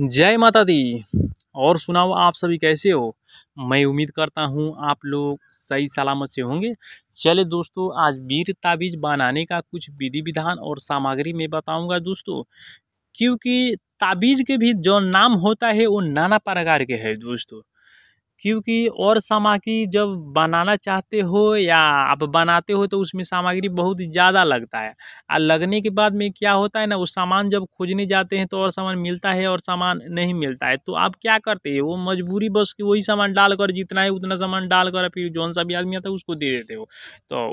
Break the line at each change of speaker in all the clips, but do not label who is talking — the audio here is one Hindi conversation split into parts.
जय माता दी और सुनाओ आप सभी कैसे हो मैं उम्मीद करता हूँ आप लोग सही सलामत से होंगे चले दोस्तों आज वीर ताबीज बनाने का कुछ विधि विधान और सामग्री में बताऊंगा दोस्तों क्योंकि ताबीज के भी जो नाम होता है वो नाना प्रकार के है दोस्तों क्योंकि और सामग्री जब बनाना चाहते हो या आप बनाते हो तो उसमें सामग्री बहुत ज़्यादा लगता है और लगने के बाद में क्या होता है ना वो सामान जब खोजने जाते हैं तो और सामान मिलता है और सामान नहीं मिलता है तो आप क्या करते हैं वो मजबूरी बस कि वही सामान डालकर जितना है उतना सामान डालकर फिर जौन सा भी आदमी आता है उसको दे देते हो तो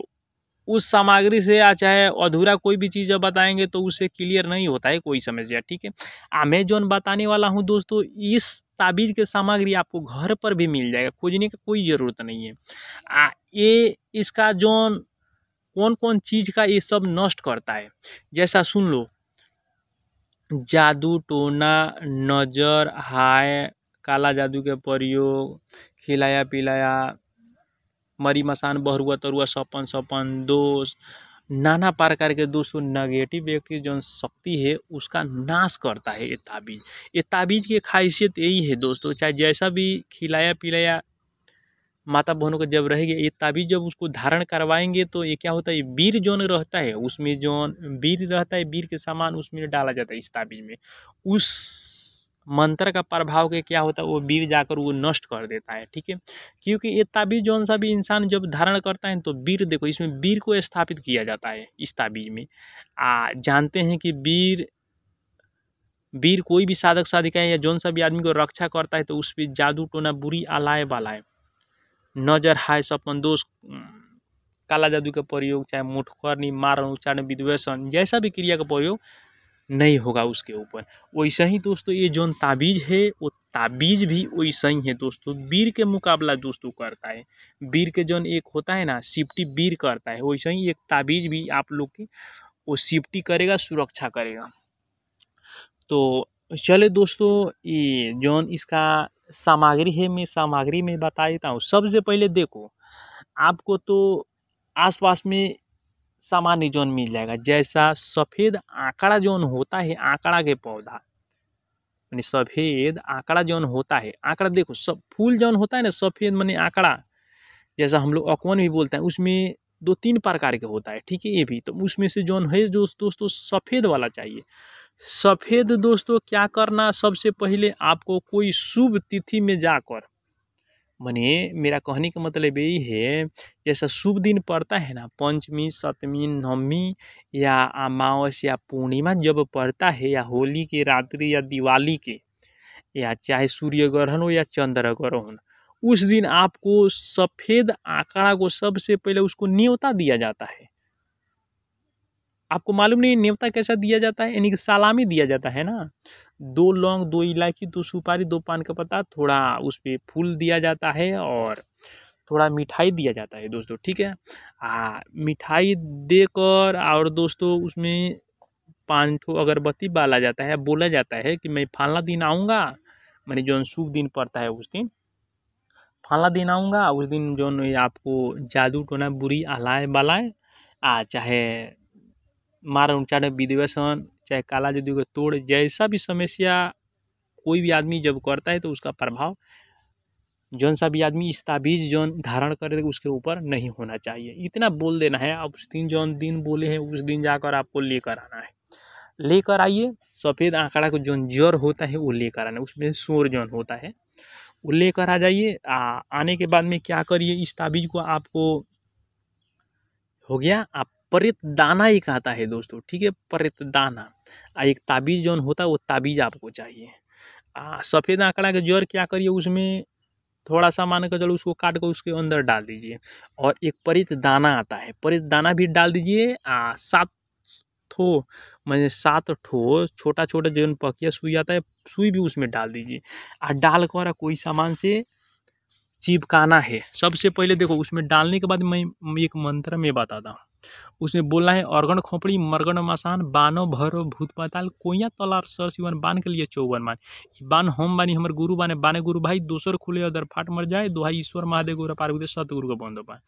उस सामग्री से या चाहे अधूरा कोई भी चीज़ जब बताएंगे तो उसे क्लियर नहीं होता है कोई जाए ठीक है अमेजोन बताने वाला हूँ दोस्तों इस ताबीज़ के सामग्री आपको घर पर भी मिल जाएगा खोजने की कोई ज़रूरत नहीं है आ, ये इसका जो कौन कौन चीज़ का ये सब नष्ट करता है जैसा सुन लो जादू टोना नज़र हाय काला जादू के प्रयोग खिलाया पिलाया मरी मसान बहरुआ तरुआ सपन सपन दोष नाना प्रकार के दोस्तों नेगेटिव व्यक्ति जो शक्ति है उसका नाश करता है ये ताबीज ये ताबीज की खासियत यही है दोस्तों चाहे जैसा भी खिलाया पिलाया माता बहनों को जब रहेगी ये ताबीज जब उसको धारण करवाएंगे तो ये क्या होता है वीर जोन रहता है उसमें जोन वीर रहता है वीर के सामान उसमें डाला जाता है इस ताबीज में उस मंत्र का प्रभाव के क्या होता है वो वीर जाकर वो नष्ट कर देता है ठीक है क्योंकि ये ताबीज जौन सा भी इंसान जब धारण करता है तो वीर देखो इसमें वीर को स्थापित किया जाता है इस ताबीज में आ, जानते हैं कि वीर वीर कोई भी साधक साधिका है या जौन सा भी आदमी को रक्षा करता है तो उस पर जादू टोना बुरी आलाय वालाय नजर हाय सपन दोष काला जादू का प्रयोग चाहे मुठखरनी मारण उच्चारण विद्वेषण जैसा भी क्रिया का प्रयोग नहीं होगा उसके ऊपर वैसा ही दोस्तों ये जौन ताबीज़ है वो ताबीज़ भी वैसा ही है दोस्तों वीर के मुकाबला दोस्तों करता है वीर के जौन एक होता है ना सिफ्टी वीर करता है वैसा ही एक ताबीज़ भी आप लोग की वो सिफ्टी करेगा सुरक्षा करेगा तो चले दोस्तों ये जौन इसका सामग्री है मैं सामग्री में बता देता हूँ सबसे पहले देखो आपको तो आसपास में सामान्य जोन मिल जाएगा जैसा सफ़ेद आंकड़ा जोन होता है आंकड़ा के पौधा मानी सफ़ेद आंकड़ा जोन होता है आंकड़ा देखो सब फूल जोन होता है ना सफ़ेद मानी आंकड़ा जैसा हम लोग अकवन भी बोलते हैं उसमें दो तीन प्रकार के होता है ठीक है ये भी तो उसमें से जोन है जो दोस्तों सफ़ेद वाला चाहिए सफ़ेद दोस्तों क्या करना सबसे पहले आपको कोई शुभ तिथि में जाकर मने मेरा कहने का मतलब यही है जैसा शुभ दिन पड़ता है ना पंचमी सप्तमी नवमी या अमावस या पूर्णिमा जब पड़ता है या होली के रात्रि या दिवाली के या चाहे सूर्य ग्रहण हो या चंद्र ग्रहण उस दिन आपको सफ़ेद आंकड़ा को सबसे पहले उसको न्योता दिया जाता है आपको मालूम नहीं नेवता कैसा दिया जाता है यानी कि सलामी दिया जाता है ना दो लौंग दो इलायची दो सुपारी दो पान का पत्ता थोड़ा उस पर फूल दिया जाता है और थोड़ा मिठाई दिया जाता है दोस्तों ठीक है आ मिठाई देकर और दोस्तों उसमें पाँच ठो अगरबत्ती बाला जाता है बोला जाता है कि मैं फाला दिन आऊँगा मैंने जो शुभ दिन पड़ता है उस दिन फला दिन आऊँगा उस दिन जो आपको जादू टोना बुरी आलाए बलाए आ चाहे मार उनचाट विधिवसन चाहे काला जदयू का तोड़ जैसा भी समस्या कोई भी आदमी जब करता है तो उसका प्रभाव जौन सा भी आदमी इस ताबीज जौन धारण करे उसके ऊपर नहीं होना चाहिए इतना बोल देना है आप उस दिन जौन दिन बोले हैं उस दिन जाकर आपको लेकर आना है लेकर आइए सफ़ेद आंकड़ा को जो जर होता है वो लेकर आना उसमें शोर जौन होता है वो लेकर आ जाइए आने के बाद में क्या करिए इस ताबीज को आपको हो गया आप परितदाना ही आता है दोस्तों ठीक है परितदाना एक ताबीज जौन होता है वो ताबीज आपको चाहिए आ, सफ़ेद आंकड़ा के जर क्या करिए उसमें थोड़ा सा मान कर चलो उसको काट कर उसके अंदर डाल दीजिए और एक परित दाना आता है परित दाना भी डाल दीजिए आ सात थो मैंने सात ठो छोटा छोटा जो पकिया सुई आता है सुई भी उसमें डाल दीजिए आ डाल कर कोई सामान से चिपकाना है सबसे पहले देखो उसमें डालने के बाद मैं एक मंत्र में बताता हूँ उसमें बोलना है अर्गण खोपड़ी मरगण मसान बानो भर भूत पताल कोइया तलार सर शिवन बान के लिए चौवन मान बान होम बानी हमर गुरु बाने बाने गुरु भाई दोसर खुले अदर फाट मर जाए दोहाई ईश्वर महादेव गुरु पार्वती सतगुरु को बंदो पाए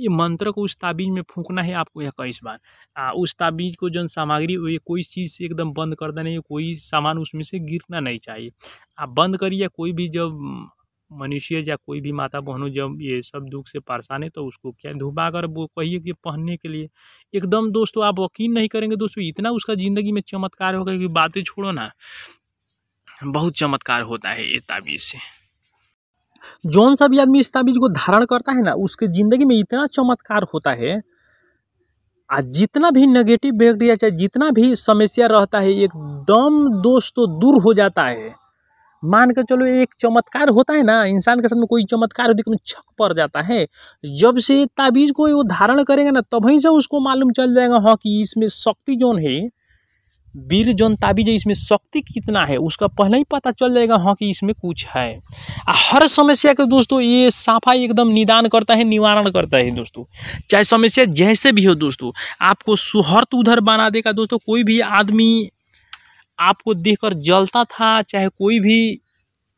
ये मंत्र को उस ताबीज में फूकना है आपको यह कैस बार आ, उस ताबीज को जन सामग्री कोई चीज़ से एकदम बंद कर देना है कोई सामान उसमें से गिरना नहीं चाहिए आप बंद करिए कोई भी जब मनुष्य या कोई भी माता बहनों जब ये सब दुख से परेशान है तो उसको क्या धुबा कर वो कहिए कि पहनने के लिए एकदम दोस्तों आप यकीन नहीं करेंगे दोस्तों इतना उसका ज़िंदगी में चमत्कार होगा कि बातें छोड़ो ना बहुत चमत्कार होता है ये ताबीज़ से जौन सा भी आदमी इस ताबीज़ को धारण करता है ना उसके ज़िंदगी में इतना चमत्कार होता है आज जितना भी नेगेटिव बैक्टीरिया चाहे जितना भी समस्या रहता है एकदम दोस्तों दूर हो जाता है मान के चलो एक चमत्कार होता है ना इंसान के साथ में कोई चमत्कार होती है छक पड़ जाता है जब से ताबीज़ को वो धारण करेगा ना तभी तो से उसको मालूम चल जाएगा हाँ कि इसमें शक्ति जौन है वीर जौन ताबीज है इसमें शक्ति कितना है उसका पहले ही पता चल जाएगा हाँ कि इसमें कुछ है हर समस्या के दोस्तों ये साफा एकदम निदान करता है निवारण करता है दोस्तों चाहे समस्या जैसे भी हो दोस्तों आपको सुहर्त उधर बना देगा दोस्तों कोई भी आदमी आपको देखकर जलता था चाहे कोई भी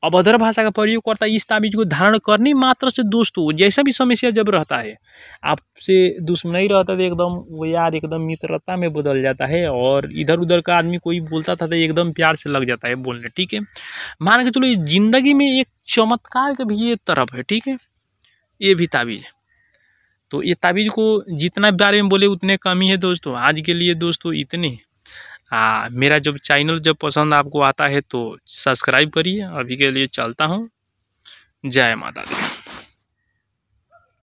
अभद्र भाषा का प्रयोग करता है इस ताबीज को धारण करने मात्र से दोस्तों जैसा भी समस्या जब रहता है आपसे दुश्मन नहीं रहता था एकदम वो यार एकदम मित्रता में बदल जाता है और इधर उधर का आदमी कोई बोलता था तो एकदम प्यार से लग जाता है बोलने ठीक है मान के चलो ये ज़िंदगी में एक चमत्कार का भी ये तरफ है ठीक है ये भी ताबीज़ तो ये ताबीज़ को जितना बारे में बोले उतने कमी है दोस्तों आज के लिए दोस्तों इतने आ हाँ, मेरा जब चैनल जब पसंद आपको आता है तो सब्सक्राइब करिए अभी के लिए चलता हूँ जय माता दी